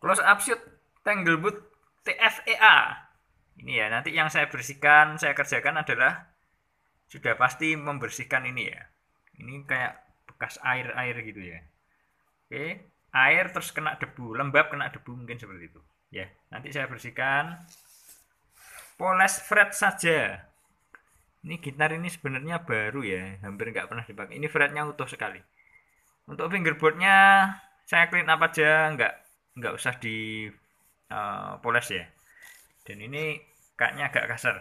Close up shoot Tanglewood TFEA. Ini ya, nanti yang saya bersihkan, saya kerjakan adalah sudah pasti membersihkan ini ya. Ini kayak bekas air-air gitu ya. Oke, air terus kena debu, lembab kena debu mungkin seperti itu. Ya, nanti saya bersihkan. Poles fret saja. Ini gitar ini sebenarnya baru ya, hampir nggak pernah dipakai. Ini fretnya utuh sekali. Untuk fingerboardnya saya clean apa aja, nggak nggak usah di uh, poles ya dan ini kayaknya agak kasar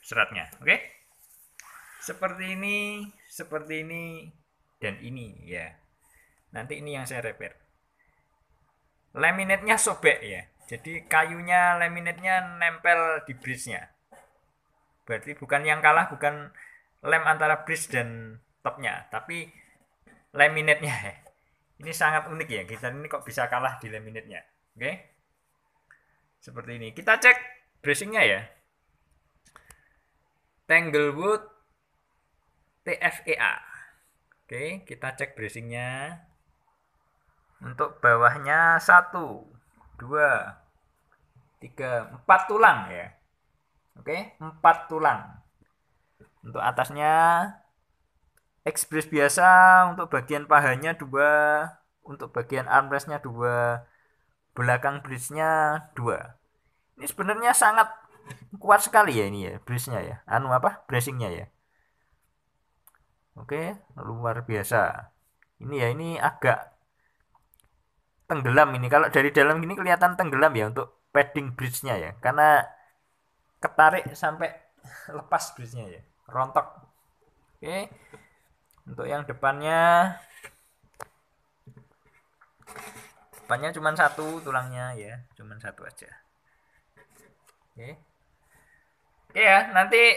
seratnya oke okay? seperti ini seperti ini dan ini ya nanti ini yang saya repair laminatnya sobek ya jadi kayunya laminatnya nempel di bridge-nya berarti bukan yang kalah bukan lem antara bridge dan topnya tapi laminatnya ya. Ini sangat unik ya, Kita ini kok bisa kalah di laminate-nya. Oke. Okay? Seperti ini. Kita cek bracingnya ya. Tanglewood TFEA. Oke, okay, kita cek bracingnya. Untuk bawahnya satu, dua, tiga, empat tulang ya. Oke, okay, 4 tulang. Untuk atasnya express biasa untuk bagian pahanya dua untuk bagian armrestnya dua belakang bridge-nya dua ini sebenarnya sangat kuat sekali ya ini ya bridge-nya ya anu apa bracing-nya ya oke luar biasa ini ya ini agak tenggelam ini kalau dari dalam ini kelihatan tenggelam ya untuk padding bridge-nya ya karena ketarik sampai lepas bridge-nya ya rontok oke untuk yang depannya depannya cuma satu tulangnya ya cuma satu aja oke okay. ya nanti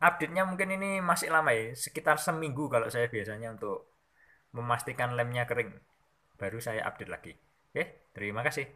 update nya mungkin ini masih lama ya sekitar seminggu kalau saya biasanya untuk memastikan lemnya kering baru saya update lagi oke okay. terima kasih